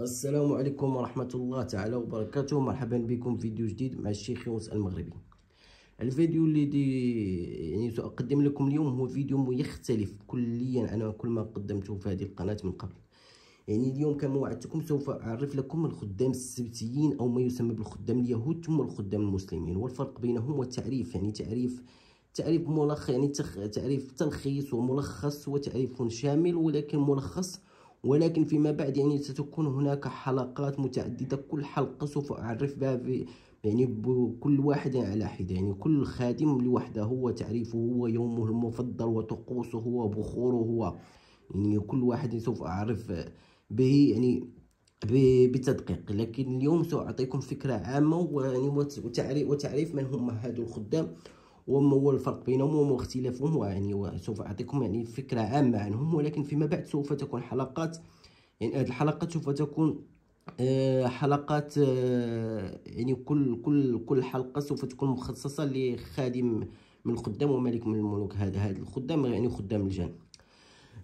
السلام عليكم ورحمة الله تعالى وبركاته مرحبا بكم فيديو جديد مع الشيخ يونس المغربي الفيديو اللي دي يعني سأقدم لكم اليوم هو فيديو يختلف كليا عن كل ما قدمته في هذه القناة من قبل يعني اليوم كما وعدتكم سوف أعرف لكم الخدام السبتيين أو ما يسمى بالخدام اليهود ثم الخدام المسلمين والفرق بينهم والتعريف يعني تعريف تعريف ملخص يعني تعريف تلخيص وملخص وتعريف شامل ولكن ملخص ولكن فيما بعد يعني ستكون هناك حلقات متعددة كل حلقة سوف أعرف بها يعني كل واحد على حدة يعني كل خادم لوحده هو تعريفه هو يومه المفضل وطقوسه هو بخوره هو يعني كل واحد سوف أعرف به يعني بتدقيق لكن اليوم سأعطيكم فكرة عامة وتعريف من هم هادو الخدام وما هو الفرق بينهم وما اختلافهم يعني سوف أعطيكم يعني فكرة عامة عنهم ولكن فيما بعد سوف تكون حلقات يعني هذه الحلقات سوف تكون آه، حلقات آه، يعني كل كل كل حلقه سوف تكون مخصصه لخادم من الخدام وملك من الملوك هذا هذا الخدام يعني خدام الجن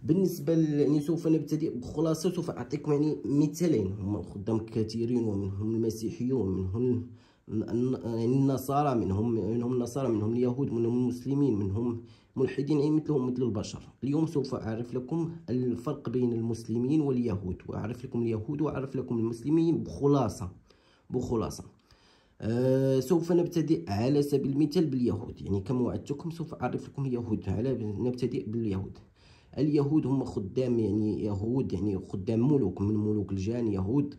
بالنسبه يعني سوف نبتدئ بخلاصه سوف اعطيكم يعني مثالين هم خدام كثيرين ومنهم المسيحيون ومنهم يعني النصارى منهم منهم النصارى منهم اليهود منهم المسلمين منهم ملحدين أي مثلهم مثل البشر اليوم سوف أعرف لكم الفرق بين المسلمين واليهود وأعرف لكم اليهود وأعرف لكم المسلمين بخلاصة بخلاصة أه سوف نبتدئ على سبيل المثال باليهود يعني كما وعدتكم سوف أعرف لكم اليهود على نبتدئ باليهود اليهود هم خدام يعني يهود يعني خدام ملوك من ملوك الجان يهود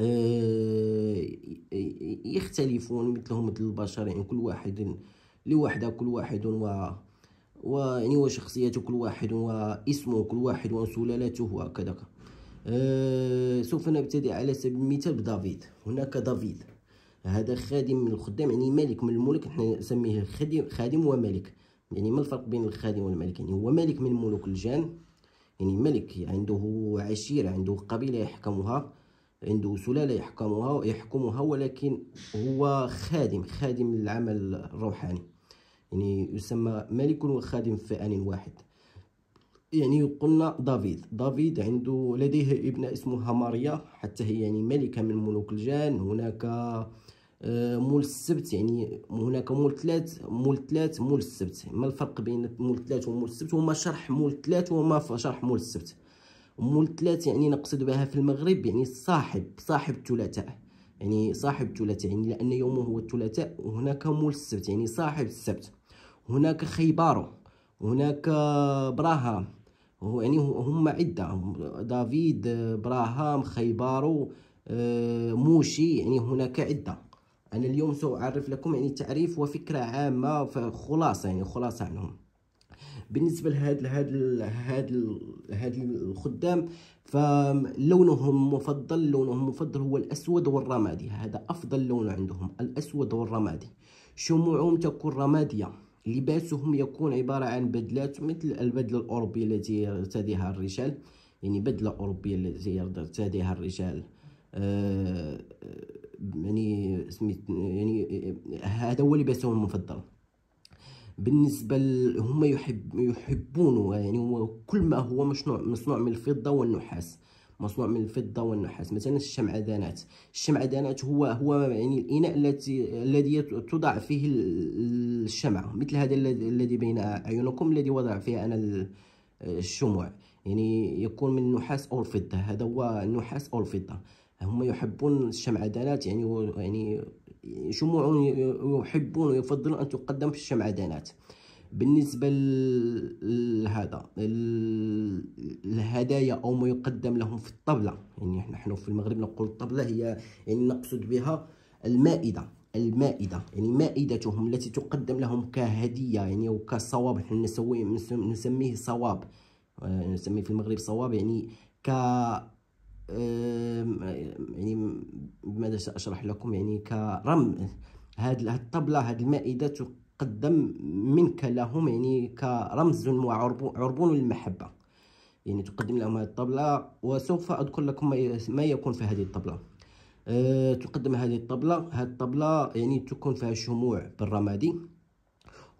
آه، يختلفون مثلهم مثل البشر يعني كل واحد لوحده كل واحد و يعني وشخصيته كل واحد واسمه كل واحد وسلالته وكذا أه سوف نبتدي على سبيل المثال بدافيد هناك دافيد هذا خادم من الخدام يعني ملك من الملوك نحن نسميه خادم خادم وملك يعني ما الفرق بين الخادم والملك يعني هو ملك من ملوك الجان يعني ملك عنده عشيرة عنده قبيلة يحكمها عنده سلالة يحكمها يحكمها ولكن هو خادم خادم للعمل الروحاني يعني يسمى ملك وخادم في آن واحد يعني قلنا دافيد دافيد عنده لديه ابنة اسمها ماريا حتى هي يعني ملكة من ملوك الجان هناك آه، مول السبت يعني هناك مول ثلاث مول ثلاث مول السبت ما الفرق بين مول ثلاث ومول السبت وما شرح مول ثلاث وما شرح مول السبت مول الثلاث يعني نقصد بها في المغرب يعني صاحب صاحب الثلاثاء يعني صاحب الثلاثاء يعني لأن يومه هو الثلاثاء وهناك مول السبت يعني صاحب السبت هناك خيبارو هناك براهام هو يعني هم عدة دافيد براهام خيبارو آه، موشي يعني هناك عدة أنا اليوم سأعرف لكم يعني تعريف وفكرة عامة فخلاصة يعني خلاصة عنهم بالنسبه لهاد هاد هاد هاد الخدام فلونهم مفضل لونهم مفضل هو الاسود والرمادي هذا افضل لون عندهم الاسود والرمادي شموعهم تكون رماديه لباسهم يكون عباره عن بدلات مثل البدله الاوروبيه التي يرتديها الرجال يعني بدله اوروبيه التي يرتديها الرجال آه يعني سميت يعني هذا هو لباسهم المفضل بالنسبه ل... هما يحب يحبونه يعني هو كل ما هو مصنوع مصنوع من الفضه والنحاس مصنوع من الفضه والنحاس مثلا الشمعدانات الشمعدانات هو هو يعني الاناء التي الذي توضع فيه الشمعه مثل هذا الذي بين اعينكم الذي وضع فيه انا الشموع يعني يكون من النحاس او الفضه هذا هو النحاس او الفضه هما يحبون الشمعدانات يعني يعني جموع يحبون ويفضلون أن تقدم في الشمعدانات بالنسبة لهذا الهدايا أو ما يقدم لهم في الطبلة يعني نحن في المغرب نقول الطبلة هي يعني نقصد بها المائدة المائدة يعني مائدتهم التي تقدم لهم كهدية يعني أو كصواب نحن نسميه صواب آه، نسميه في المغرب صواب يعني ك يعني ماذا ساشرح لكم يعني كرمز هاد الطبله هاد المائده تقدم منك لهم يعني كرمز وعربون للمحبه يعني تقدم لهم هذه الطبله وسوف اذكر لكم ما يكون في هذه الطبله أه تقدم هذه الطبله هذه الطبله يعني تكون فيها شموع بالرمادي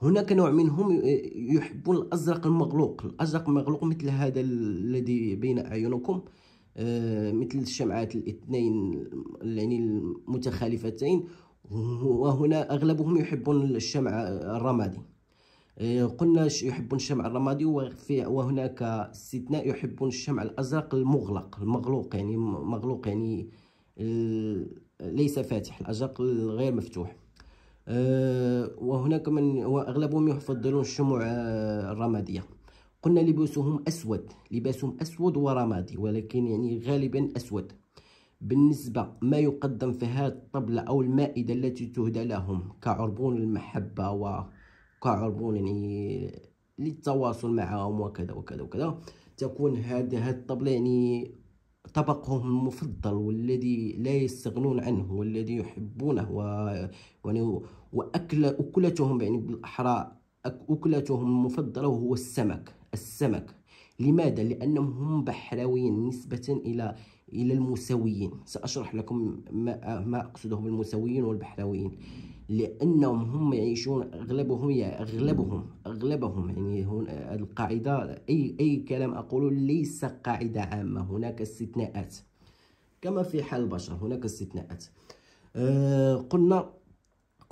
هناك نوع منهم يحبون الازرق المغلوق الازرق المغلوق مثل هذا الذي بين اعينكم آه، مثل الشمعات الاثنين يعني المتخالفتين وهنا أغلبهم يحبون الشمع الرمادي آه، قلنا يحبون الشمع الرمادي وفي وهناك استثناء يحبون الشمع الازرق المغلق المغلوق يعني مغلوق يعني آه، ليس فاتح الازرق غير مفتوح وهناك من واغلبهم يفضلون الشموع الرماديه قلنا لباسهم أسود لباسهم أسود ورمادي ولكن يعني غالبا أسود بالنسبة ما يقدم في هذه الطبلة أو المائدة التي تهدى لهم كعربون المحبة وكعربون يعني للتواصل معهم وكذا وكذا وكذا تكون هذه الطبلة يعني طبقهم المفضل والذي لا يستغنون عنه والذي يحبونه و... يعني وأكل أكلتهم يعني بالأحرى أكلتهم المفضلة وهو السمك السمك لماذا لانهم هم بحراويين نسبه الى الى المساويين ساشرح لكم ما ما اقصده بالمساويين والبحراويين لانهم هم يعيشون اغلبهم يعني اغلبهم اغلبهم يعني هون القاعده اي اي كلام اقوله ليس قاعده عامه هناك استثناءات كما في حال البشر هناك استثناءات آه قلنا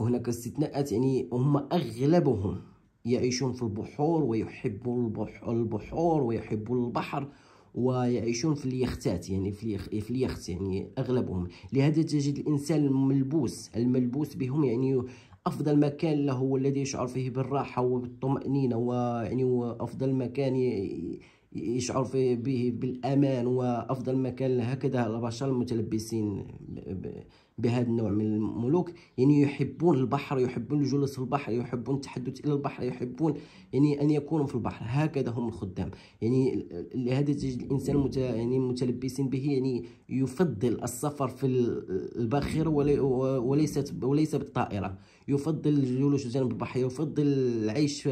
هناك استثناءات يعني هم اغلبهم يعيشون في البحور ويحبون البحور ويحبون البحر ويعيشون في اليختات يعني في في اليخت يعني اغلبهم لهذا تجد الانسان الملبوس الملبوس بهم يعني افضل مكان له هو الذي يشعر فيه بالراحه وبالطمانينه ويعني افضل مكان يشعر فيه به بالامان وافضل مكان هكذا البشر المتلبسين بهذا النوع من الملوك يعني يحبون البحر يحبون الجلوس في البحر يحبون التحدث الى البحر يحبون يعني ان يكونوا في البحر هكذا هم الخدام يعني لهذا تجد الانسان مت... يعني متلبسين به يعني يفضل السفر في الباخره ولي... وليست وليس بالطائره يفضل الجلوس جانب البحر يفضل العيش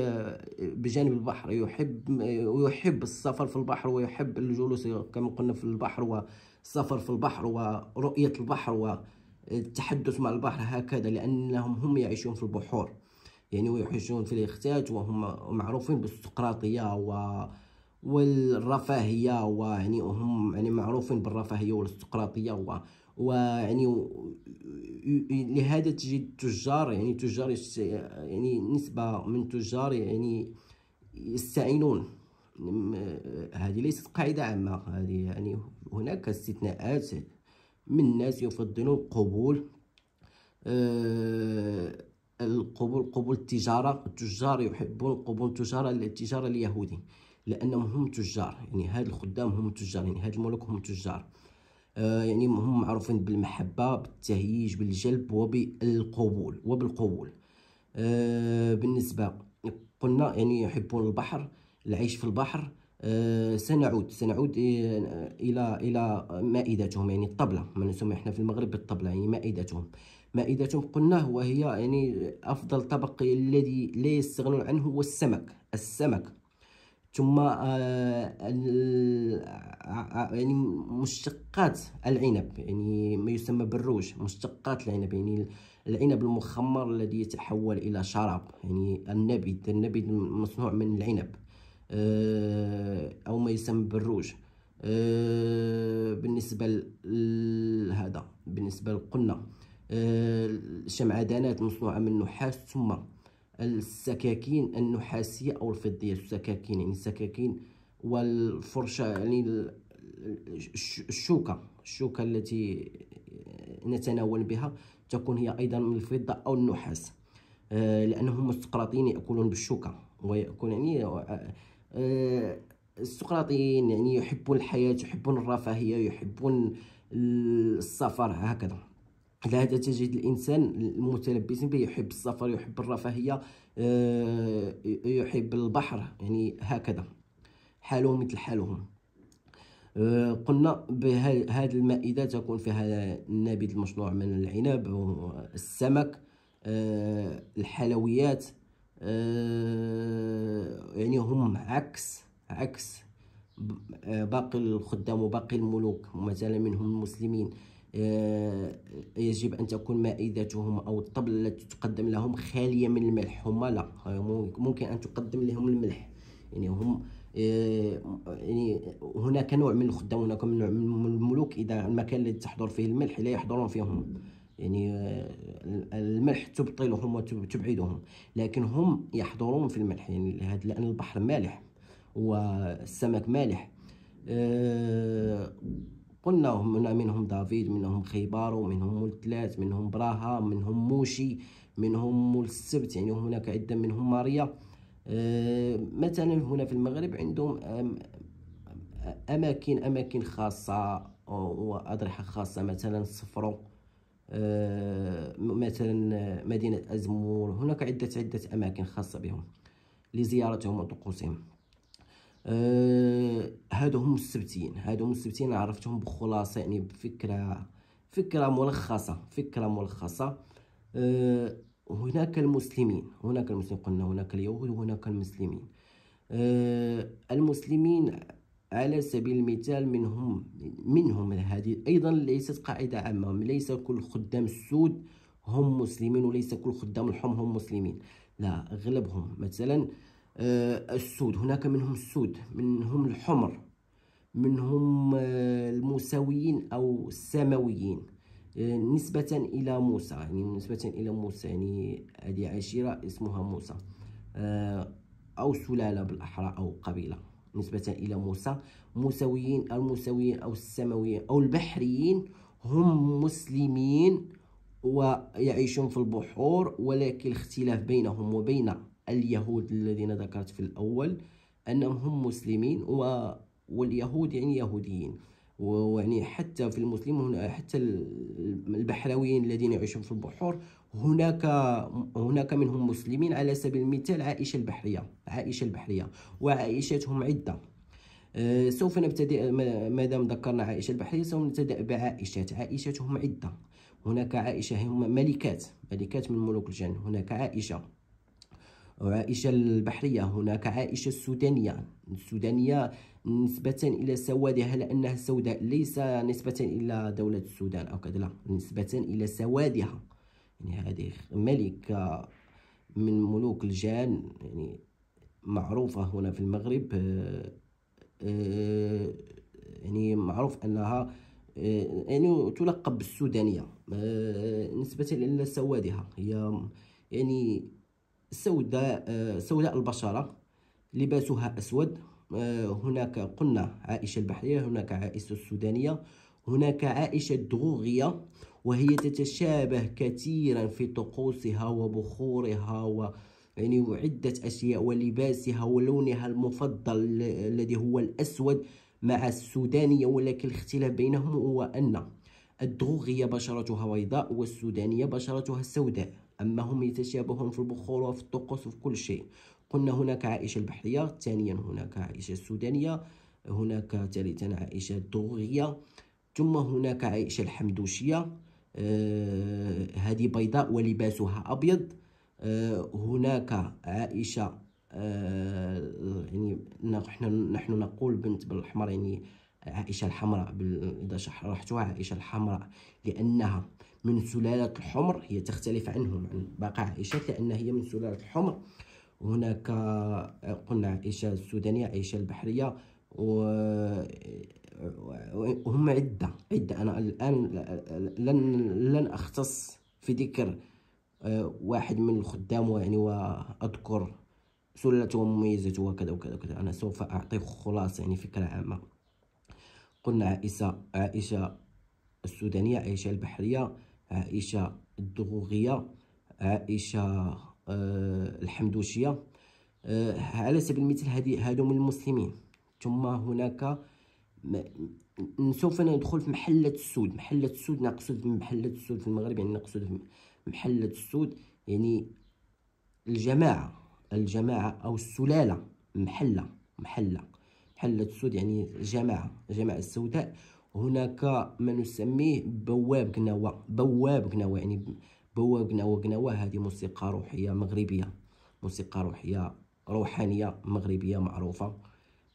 بجانب البحر يحب ويحب السفر في البحر ويحب الجلوس كما قلنا في البحر والسفر في البحر ورؤيه البحر و التحدث مع البحر هكذا لأنهم هم يعيشون في البحور يعني ويعيشون في الاختاج وهم معروفين بالسقراطية و والرفاهية ويعني هم يعني معروفين بالرفاهية والاستقراطية و ويعني لهذا تجد التجار يعني تجار يعني نسبة من التجار يعني يستعينون يعني هذه ليست قاعدة عامة هذه يعني هناك استثناءات من الناس يفضلون قبول آه القبول قبول التجارة التجار يحبون قبول التجارة التجارة اليهودي لأنهم هم تجار يعني هاد الخدام هم تجار يعني هاد الملوك هم تجار آه، يعني هم معروفين بالمحبة بالتهييج بالجلب وبالقبول وبالقبول آه، بالنسبة قلنا يعني يحبون البحر العيش في البحر آه، سنعود سنعود الى الى مائدتهم يعني الطبله ما نسمي احنا في المغرب بالطبله يعني مائدتهم مائدتهم قلنا وهي يعني افضل طبق الذي لا يستغنون عنه هو السمك السمك ثم آه، يعني مشتقات العنب يعني ما يسمى بالروج مشتقات العنب يعني العنب المخمر الذي يتحول الى شراب يعني النبيذ النبيذ مصنوع من العنب آه، او ما يسمى بالروج آه، بالنسبه لهذا بالنسبه للقنه الشمعدانات آه، مصنوعه من النحاس ثم السكاكين النحاسيه او الفضيه السكاكين يعني السكاكين والفرشه يعني الشوكه الشوكه التي نتناول بها تكون هي ايضا من الفضه او النحاس لانهم السقراطيين ياكلون بالشوكه ويكون يعني آه، السقراطيين يعني يحبون الحياة يحبون الرفاهية يحبون السفر هكذا لهذا تجد الانسان المتلبس به يحب السفر يحب الرفاهيه آه، يحب البحر يعني هكذا حالهم مثل حالهم آه، قلنا بهذا المائده تكون فيها النبيذ المصنوع من العنب والسمك الحلويات آه، يعني هم عكس عكس آه، باقي الخدام وباقي الملوك ومازال منهم المسلمين آه، يجب أن تكون مائدتهم أو الطبل التي تقدم لهم خالية من الملح هم لا ممكن أن تقدم لهم الملح يعني هم يعني هناك نوع من الخدام هناك نوع من الملوك إذا المكان الذي تحضر فيه الملح لا يحضرون فيهم هم يعني الملح تبطلهم وتبعدهم لكن هم يحضرون في الملح يعني لأن البحر مالح والسمك مالح قلنا هنا منهم دافيد منهم خيبارو منهم ملتلات منهم براها منهم موشي منهم السبت يعني هناك عدة منهم ماريا مثلا هنا في المغرب عندهم أماكن أماكن خاصة وأضرحة خاصة مثلا صفرو آه، مثلا آه، مدينة أزمور هناك عدة عدة أماكن خاصة بهم لزيارتهم وطقوسهم آه، هادو هم السبتين هادو هم السبتين عرفتهم بخلاصة يعني بفكرة فكرة ملخصة فكرة ملخصة هناك المسلمين هناك المسلمين قلنا هناك اليهود وهناك المسلمين المسلمين على سبيل المثال منهم منهم هذه ايضا ليست قاعده عامه ليس كل خدام السود هم مسلمين وليس كل خدام الحمر هم مسلمين لا اغلبهم مثلا آه، السود هناك منهم السود منهم الحمر منهم المساويين آه، الموسويين او السماويين آه، نسبة إلى موسى يعني نسبة إلى موسى يعني هذه عشيرة اسمها موسى أو سلالة بالأحرى أو قبيلة نسبة إلى موسى موسويين الموسويين أو السماويين أو البحريين هم مسلمين ويعيشون في البحور ولكن الاختلاف بينهم وبين اليهود الذين ذكرت في الأول أنهم هم مسلمين و... واليهود يعني يهوديين ويعني حتى في المسلمين حتى البحراويين الذين يعيشون في البحور هناك هناك منهم مسلمين على سبيل المثال عائشه البحريه عائشه البحريه وعائشتهم عده أه، سوف نبتدئ ما دام ذكرنا عائشه البحريه سوف نبتدئ بعائشات عائشتهم عده هناك عائشه هم ملكات ملكات من ملوك الجن هناك عائشه عائشة البحرية هناك عائشة السودانية السودانية نسبة إلى سوادها لأنها سوداء ليس نسبة إلى دولة السودان أو كذا لا نسبة إلى سوادها يعني هذه ملكة من ملوك الجان يعني معروفة هنا في المغرب آه، آه، يعني معروف أنها آه، يعني تلقب بالسودانية نسبة إلى سوادها هي يعني سوداء سوداء البشرة لباسها أسود هناك قلنا عائشة البحرية هناك عائشة السودانية هناك عائشة الدغوغية وهي تتشابه كثيرا في طقوسها وبخورها و يعني وعدة أشياء ولباسها ولونها المفضل الذي هو الأسود مع السودانية ولكن الاختلاف بينهم هو أن الدغوغية بشرتها بيضاء والسودانية بشرتها سوداء أما هم يتشابهون في البخور وفي الطقوس وفي كل شيء قلنا هناك عائشة البحرية ثانيا هناك عائشة السودانية هناك ثالثا عائشة الدغوغية ثم هناك عائشة الحمدوشية آه، هذه بيضاء ولباسها أبيض آه، هناك عائشة آه، يعني نحن نحن نقول بنت بالأحمر يعني عائشة الحمراء إذا شرحتها عائشة الحمراء لأنها من سلالة الحمر هي تختلف عنهم عن باقي عائشات لأن هي من سلالة الحمر هناك قلنا عائشة السودانية عائشة البحرية وهم عدة عدة أنا الآن لن لن أختص في ذكر آه، واحد من الخدام يعني وأذكر سلته ومميزته وكذا وكذا وكذا أنا سوف أعطي خلاصة يعني فكرة عامة قلنا عائشة عائشة السودانية عائشة البحرية عائشة الدغوغية عائشة آه، الحمدوشية آه، على سبيل المثال هذه هادو من المسلمين ثم هناك سوف ندخل في محلة السود محلة السود نقصد من محلة السود في المغرب يعني نقصد محلة السود يعني الجماعة الجماعة أو السلالة محلة محلة محلة السود يعني جماعة جماعة السوداء هناك ما نسميه بواب قنوة بواب قنوة يعني بواب قنوة قنوة هذه موسيقى روحية مغربية موسيقى روحية روحانية مغربية معروفة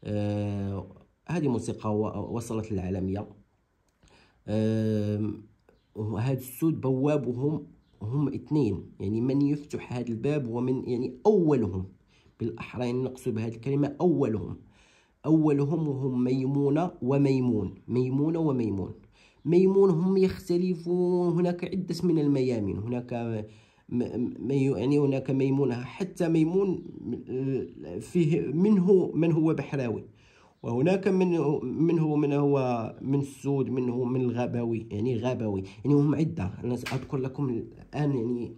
آه، هذه موسيقى وصلت للعالميه هذا السود بوابهم هم اثنين يعني من يفتح هذا الباب ومن يعني اولهم بالاحرى يعني نقصد بهذه الكلمه اولهم اولهم هم ميمونه وميمون ميمونه وميمون ميمون هم يختلفون هناك عده من الميامين هناك يعني هناك ميمونة حتى ميمون فيه منه من هو بحراوي وهناك من من هو من هو من السود من هو من الغابوي يعني غابوي يعني هم عدة أنا اذكر لكم الآن يعني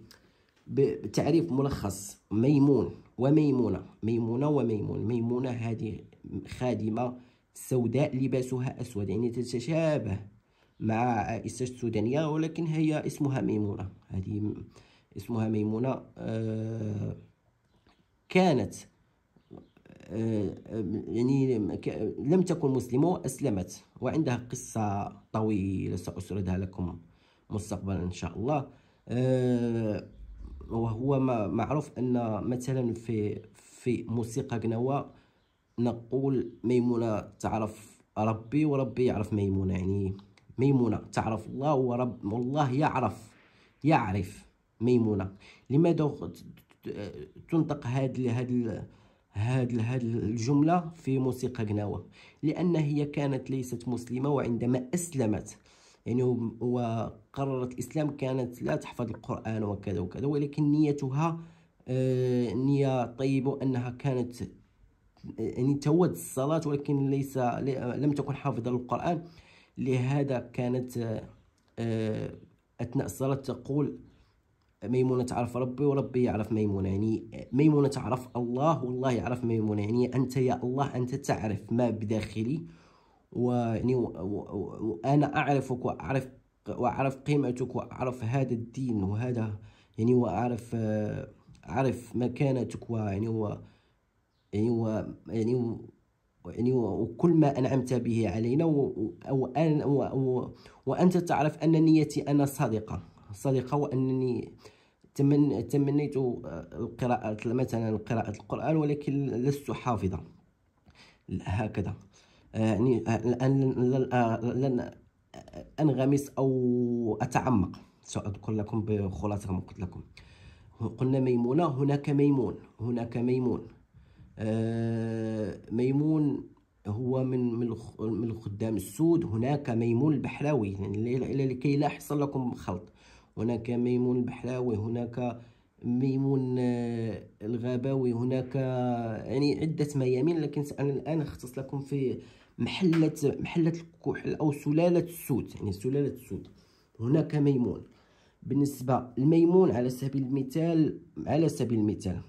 بتعريف ملخص ميمون وميمونة ميمونة وميمون ميمونة هذه خادمة سوداء لباسها أسود يعني تتشابه مع عائشة السودانية ولكن هي اسمها ميمونة هذه اسمها ميمونة آه، كانت آه، آه، يعني لم تكن مسلمة وأسلمت وعندها قصة طويلة سأسردها لكم مستقبلا إن شاء الله وهو معروف أن مثلا في في موسيقى قنوة نقول ميمونة تعرف ربي وربي يعرف ميمونة يعني ميمونة تعرف الله ورب والله يعرف يعرف ميمونه لماذا تنطق هاد ال هاد ال هاد ال هاد الجمله في موسيقى قناوة لان هي كانت ليست مسلمه وعندما اسلمت يعني وقررت الاسلام كانت لا تحفظ القران وكذا وكذا ولكن نيتها آه، نيه طيبه انها كانت يعني تود الصلاه ولكن ليس لم تكن حافظه للقران لهذا كانت آه، اثناء الصلاه تقول ميمونة تعرف ربي وربي يعرف ميمونة يعني ميمونة تعرف الله والله يعرف ميمونة يعني أنت يا الله أنت تعرف ما بداخلي ويعني وأنا أعرفك وأعرف وأعرف قيمتك وأعرف هذا الدين وهذا يعني وأعرف أعرف مكانتك ويعني و يعني و يعني و يعني وكل ما أنعمت به علينا و وأنت تعرف أن نيتي أنا صادقة صادقة وأنني تمنيت آه، قراءة مثلا قراءة القرآن ولكن لست حافظا هكذا آه، يعني آه، لن أنغمس أو أتعمق سأذكر لكم بخلاصة كما قلت لكم قلنا ميمونة هناك ميمون هناك ميمون ميمون هو من من الخدام السود هناك ميمون البحراوي يعني لكي لا يحصل لكم خلط هناك ميمون البحلاوي هناك ميمون آه، الغاباوي هناك يعني عدة ميامين لكن أنا الآن أختص لكم في محلة محلة الكحل أو سلالة السود يعني سلالة السود هناك ميمون بالنسبة الميمون على سبيل المثال على سبيل المثال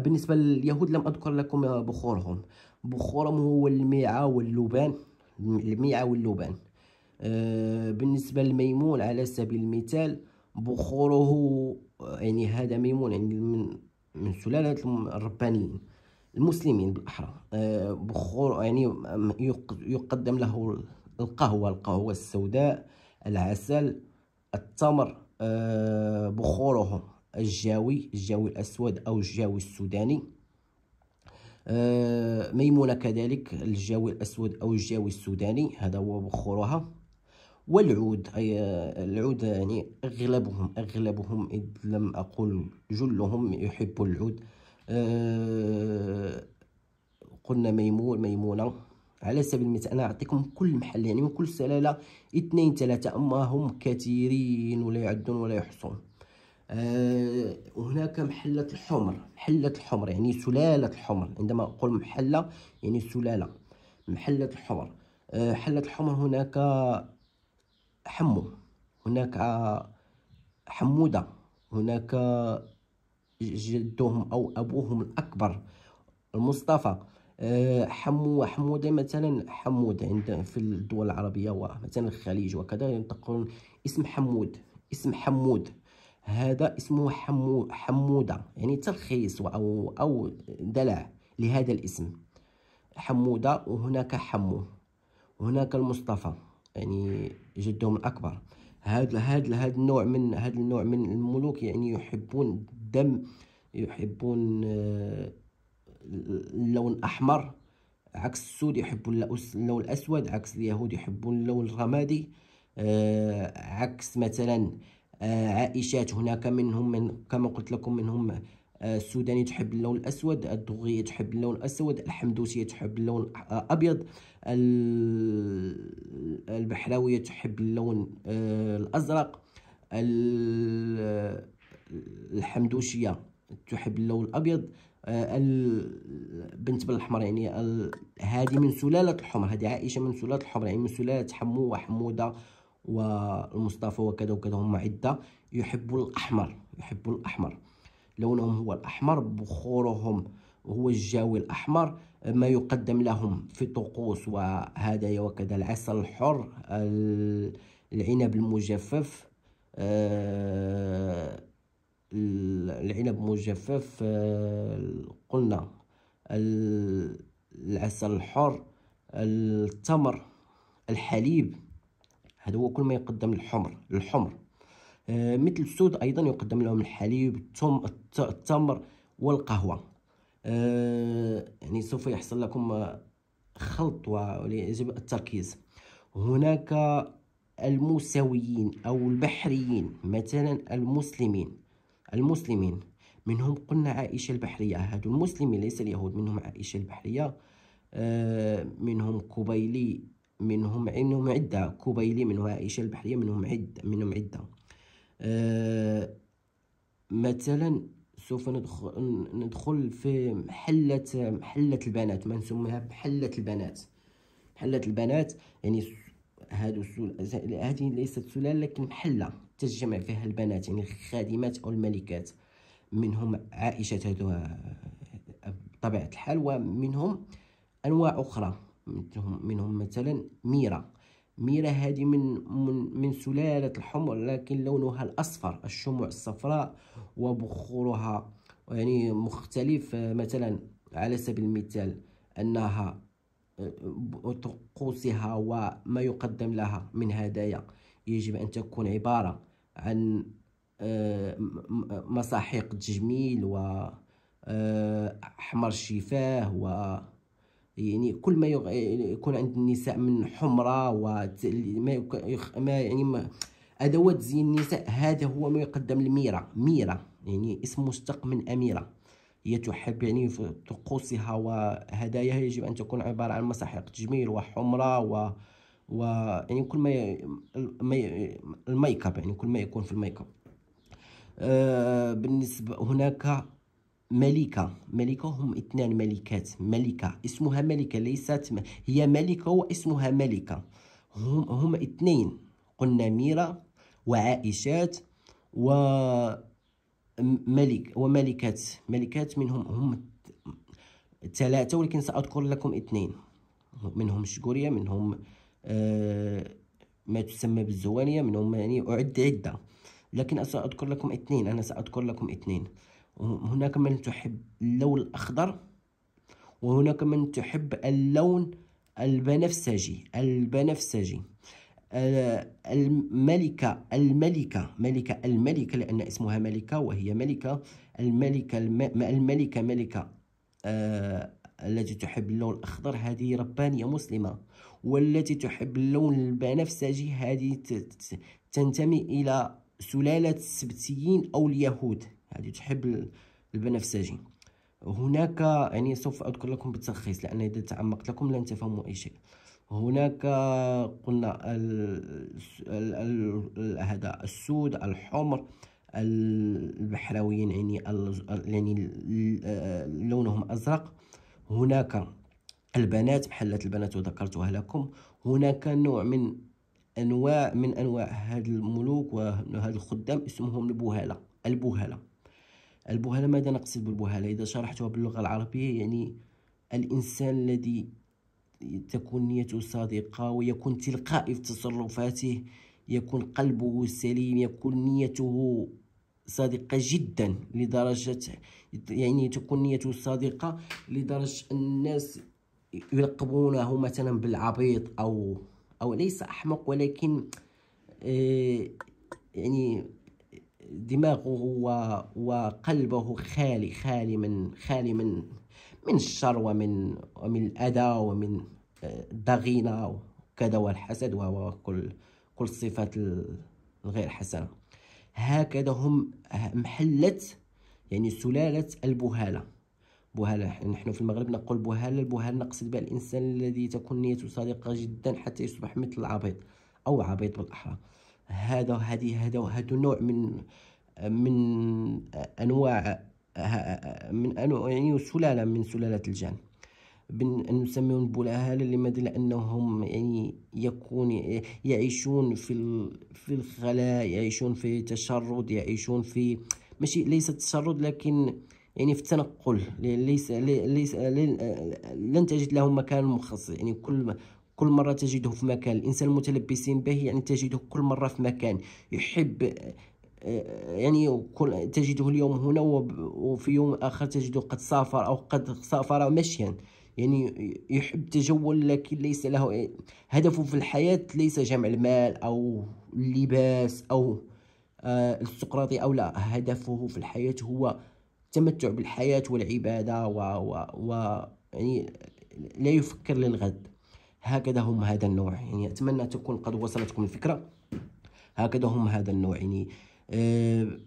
بالنسبة لليهود لم أذكر لكم بخورهم بخورهم هو الميعة واللبان الميعة واللبان آه، بالنسبه للميمون على سبيل المثال بخوره آه، يعني هذا ميمون يعني من من سلاله الربانيين المسلمين بالاحرى آه، بخور يعني يقدم له القهوه القهوه السوداء العسل التمر بخورهم الجاوي الجاوي الاسود او الجاوي السوداني ميمونه كذلك الجاوي الاسود او الجاوي السوداني هذا هو بخورها والعود أي العود يعني أغلبهم أغلبهم إذ لم أقول جلهم يحب العود آه، قلنا ميمون ميمونة على سبيل المثال أنا أعطيكم كل محل يعني من كل سلالة اثنين ثلاثة أما هم كثيرين ولا يعدون ولا يحصون أه هناك محلة الحمر محلة الحمر يعني سلالة الحمر عندما أقول محلة يعني سلالة محلة الحمر أه حلة الحمر هناك حمو هناك حمودة هناك جدهم أو أبوهم الأكبر المصطفى آه، حمو حمودة مثلا حمود عند في الدول العربية ومثلا الخليج وكذا ينتقلون اسم حمود اسم حمود هذا اسمه حمو حمودة يعني تلخيص أو أو دلع لهذا الاسم حمودة وهناك حمو وهناك المصطفى يعني جدهم الأكبر هذا هذا هذا النوع من هذا النوع من الملوك يعني يحبون الدم يحبون آه، اللون الأحمر عكس السود يحبون اللون الأسود عكس اليهود يحبون اللون الرمادي آه، عكس مثلا آه، عائشات هناك منهم من كما قلت لكم منهم السوداني تحب اللون الاسود الدغية تحب اللون الاسود آه، الحمدوسية تحب اللون الابيض البحراوية تحب اللون الازرق الحمدوشية تحب اللون الابيض بنت بالاحمر يعني هذه من سلاله الحمر هذه عائشه من سلاله الحمر يعني من سلاله حمو وحموده والمصطفى وكذا وكذا هم عده يحبوا الاحمر يحبوا الاحمر لونهم هو الأحمر بخورهم هو الجوي الأحمر ما يقدم لهم في طقوس وهدايا وكذا العسل الحر العنب المجفف آه، العنب المجفف آه، قلنا العسل الحر التمر الحليب هذا هو كل ما يقدم الحمر الحمر آه، مثل السود ايضا يقدم لهم الحليب التم التمر والقهوه آه، يعني سوف يحصل لكم خلط ويجب التركيز هناك الموسويين او البحريين مثلا المسلمين المسلمين منهم قلنا عائشه البحريه هادو المسلمين ليس اليهود منهم عائشه البحريه آه، منهم كبيلي منهم عندهم عده كبيلي منهم عائشه البحريه منهم عده منهم عده آه، مثلا سوف ندخل ندخل في محلة محلة البنات ما نسميها محلة البنات محلة البنات يعني هادو السل... هذه ليست سلالة لكن محلة تجمع فيها البنات يعني الخادمات أو الملكات منهم عائشة هادو آه، بطبيعة الحال ومنهم أنواع أخرى منهم, منهم مثلا ميرا ميرة هذه من من من سلالة الحمر لكن لونها الأصفر الشموع الصفراء وبخورها يعني مختلف آه، مثلا على سبيل المثال أنها آه، طقوسها وما يقدم لها من هدايا يجب أن تكون عبارة عن آه، مساحيق تجميل و أحمر شفاه و يعني كل ما يكون عند النساء من حمره و ما يعني ما ادوات زين النساء هذا هو ما يقدم لميرة ميرة يعني اسم مشتق من اميره هي تحب يعني في طقوسها وهدايا يجب ان تكون عباره عن مساحيق تجميل وحمره و و يعني كل ما ي... الميك اب يعني كل ما يكون في الميك اب آه بالنسبه هناك ملكة ملكة هم اثنان ملكات ملكة اسمها ملكة ليست م... هي ملكة واسمها ملكة هم هم اثنين قلنا ميرا وعائشات و ملك وملكات ملكات منهم هم ثلاثة ولكن سأذكر لكم اثنين منهم شكورية منهم آه ما تسمى بالزوانية منهم يعني أعد عدة لكن سأذكر لكم اثنين أنا سأذكر لكم اثنين هناك من تحب اللون الأخضر وهناك من تحب اللون البنفسجي البنفسجي آه، الملكة الملكة ملكة الملكة لأن اسمها ملكة وهي ملكة الملكة الملكة ملكة آه التي تحب اللون الأخضر هذه ربانية مسلمة والتي تحب اللون البنفسجي هذه تنتمي إلى سلالة السبتيين أو اليهود هذه تحب البنفسجي هناك يعني سوف اذكر لكم بالتلخيص لان اذا تعمقت لكم لن تفهموا اي شيء هناك قلنا ال ال هذا السود الحمر البحراويين يعني يعني لونهم ازرق هناك البنات محلات البنات وذكرتها لكم هناك نوع من انواع من انواع هذا الملوك وهذا الخدام اسمهم البهاله البهاله البهالة ماذا نقصد بالبهالة إذا شرحتها باللغة العربية يعني الإنسان الذي تكون نيته صادقة ويكون تلقائي في تصرفاته يكون قلبه سليم يكون نيته صادقة جدا لدرجة يعني تكون نيته صادقة لدرجة الناس يلقبونه مثلا بالعبيط أو أو ليس أحمق ولكن آه، يعني دماغه وقلبه خالي خالي من خالي من من الشر ومن ومن الأذى ومن آه، الضغينة وكذا والحسد وكل كل الصفات الغير حسنة هكذا هم محلت يعني سلالة البهالة بهالة نحن في المغرب نقول بهالة البهالة نقصد بها الإنسان الذي تكون نيته صادقة جدا حتى يصبح مثل العبيط أو عبيط بالأحرى هذا وهذه هذا وهذا نوع من من انواع من انواع يعني سلاله من سلالات الجان نسميهم بولاهال لماذا لأنهم يعني يكون يعيشون في في الخلاء يعيشون في تشرد يعيشون في ماشي ليس تشرد لكن يعني في التنقل ليس, ليس لن تجد لهم مكان مخصص يعني كل كل مرة تجده في مكان الإنسان المتلبسين به يعني تجده كل مرة في مكان يحب آه، يعني كل تجده اليوم هنا وفي يوم آخر تجده قد سافر أو قد سافر مشيا يعني يحب تجول لكن ليس له هدفه في الحياة ليس جمع المال أو اللباس أو آه، السقراطي أو لا هدفه في الحياة هو التمتع بالحياة والعبادة و, و, و يعني لا يفكر للغد هكذا هم هذا النوع يعني أتمنى تكون قد وصلتكم الفكرة هكذا هم هذا النوع يعني آه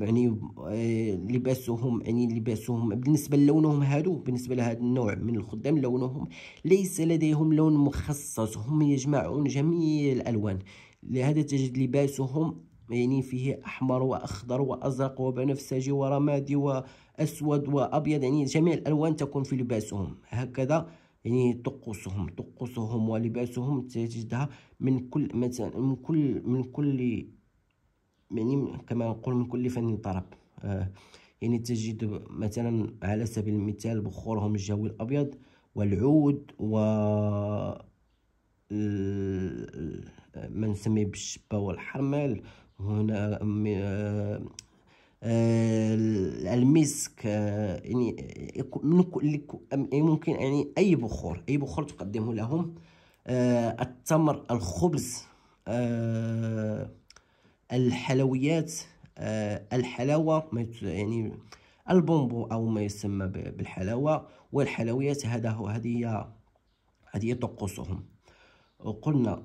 يعني آه لباسهم يعني لباسهم بالنسبه للونهم هادو بالنسبه لهذا النوع من الخدام لونهم ليس لديهم لون مخصص هم يجمعون جميع الالوان لهذا تجد لباسهم يعني فيه احمر واخضر وازرق وبنفسجي ورمادي واسود وابيض يعني جميع الالوان تكون في لباسهم هكذا يعني طقوسهم طقوسهم ولباسهم تجدها من كل مثلا من كل من كل يعني كما نقول من كل فن طرب آه يعني تجد مثلا على سبيل المثال بخورهم الجوي الابيض والعود و ما نسميه بالشبه والحرمل هنا آه، آه، المسك آه، يعني،, آه، يعني ممكن يعني اي بخور اي بخور تقدمه لهم التمر الخبز الحلويات الحلاوه يعني البومبو او ما يسمى بالحلاوه والحلويات هذا هو هذه هذه طقوسهم قلنا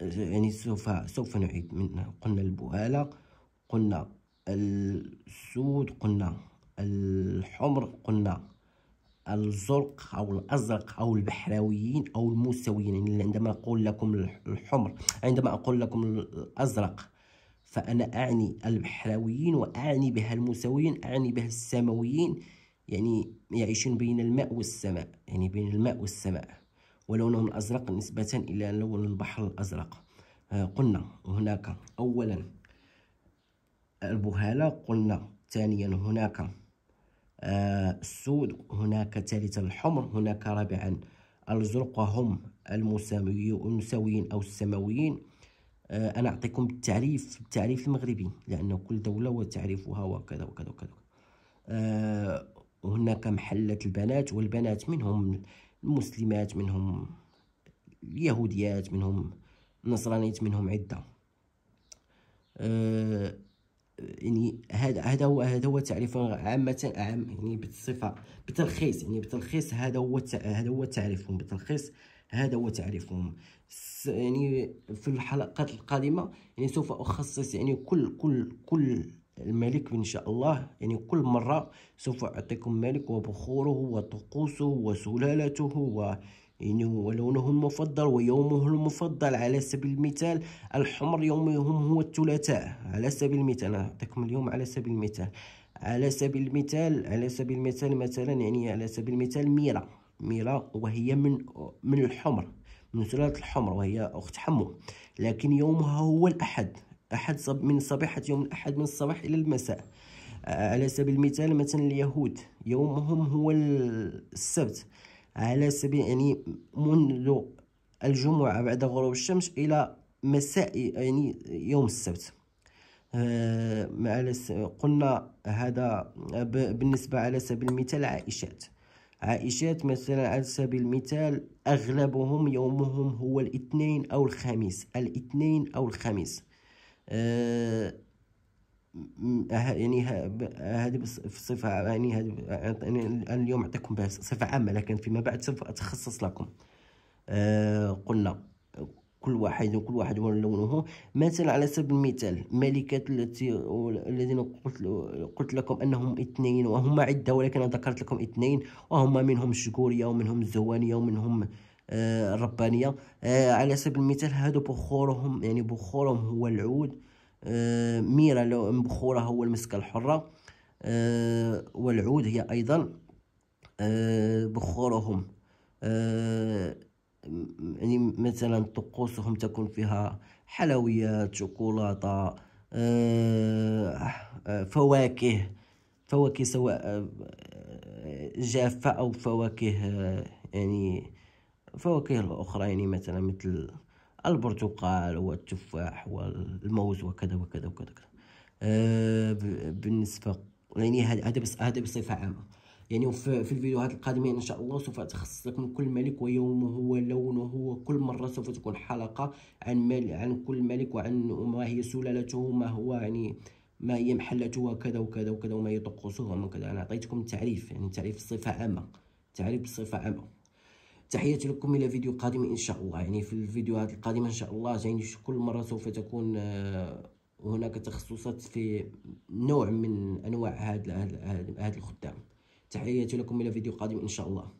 يعني سوف سوف نعيد من قلنا البهاله قلنا السود قلنا الحمر قلنا الزرق او الازرق او البحراويين او الموسويين يعني عندما اقول لكم الحمر عندما اقول لكم الازرق فانا اعني البحراويين واعني بها الموسويين اعني بها السماويين يعني يعيشون بين الماء والسماء يعني بين الماء والسماء ولونهم الازرق نسبه الى لون البحر الازرق آه، قلنا هناك اولا البهالة قلنا ثانيا هناك آه، السود هناك ثالثا الحمر هناك رابعا الزرق وهم المساويين أو السماويين آه، أنا أعطيكم التعريف التعريف المغربي لأن كل دولة وتعريفها وكذا وكذا وكذا آه، هناك محلات البنات والبنات منهم المسلمات منهم اليهوديات منهم النصرانيات منهم عدة يعني هذا هذا هو هذا هو تعريف عامه عام يعني بالصفه بتلخيص يعني بتلخيص هذا هو هذا هو تعريفهم بتلخيص هذا هو تعريفهم يعني في الحلقات القادمه يعني سوف اخصص يعني كل كل كل الملك ان شاء الله يعني كل مره سوف اعطيكم ملك وبخوره وطقوسه وسلالته و يعني هو لونه المفضل ويومه المفضل على سبيل المثال الحمر يومهم هو الثلاثاء على سبيل المثال نعطيكم اليوم على سبيل المثال على سبيل المثال على سبيل المثال مثلا يعني على سبيل المثال ميرا ميرا وهي من من الحمر من سلالة الحمر وهي أخت حمو لكن يومها هو الأحد أحد من صبيحة يوم الأحد من الصباح إلى المساء آه، على سبيل المثال مثلا اليهود يومهم هو السبت على سبيل يعني منذ الجمعة بعد غروب الشمس إلى مساء يعني يوم السبت أه قلنا هذا بالنسبة على سبيل المثال عائشات عائشات مثلا على سبيل المثال أغلبهم يومهم هو الاثنين أو الخميس الاثنين أو الخميس أه يعني, يعني هذه بصفه يعني انا اليوم اعطيكم بها صفه عامه لكن فيما بعد سوف اتخصص لكم آه قلنا كل واحد وكل واحد ولونه مثلا على سبيل المثال ملكات التي الذين قلت قلت لكم انهم اثنين وهم عده ولكن انا ذكرت لكم اثنين وهما منهم الشكوريه ومنهم الزوانيه ومنهم آه الربانيه آه على سبيل المثال هادو بخورهم يعني بخورهم هو العود آه، ميرا لو ام بخوره هو المسكه الحره آه، والعود هي ايضا آه، بخورهم يعني مثلا طقوسهم تكون فيها حلويات شوكولاته فواكه فواكه سواء جافه او فواكه يعني فواكه الاخرى يعني مثلا مثل البرتقال والتفاح والموز وكذا وكذا وكذا, وكذا. آه بالنسبه يعني هذا بس هذا بصفه عامه يعني في, في الفيديوهات القادمه ان شاء الله سوف اتخصص لكم كل ملك ويومه ولونه وكل مره سوف تكون حلقه عن مل عن كل ملك وعن ما هي سلالته ما هو يعني ما هي محلته وكذا وكذا وكذا وما هي طقوسه وما كذا انا اعطيتكم تعريف يعني تعريف بصفه عامه تعريف بصفه عامه تحياتي لكم الى فيديو قادم ان شاء الله يعني في الفيديوهات القادمه ان شاء الله يعني كل مره سوف تكون آه، هناك تخصصات في نوع من انواع هذا هذا الخدام تحياتي لكم الى فيديو قادم ان شاء الله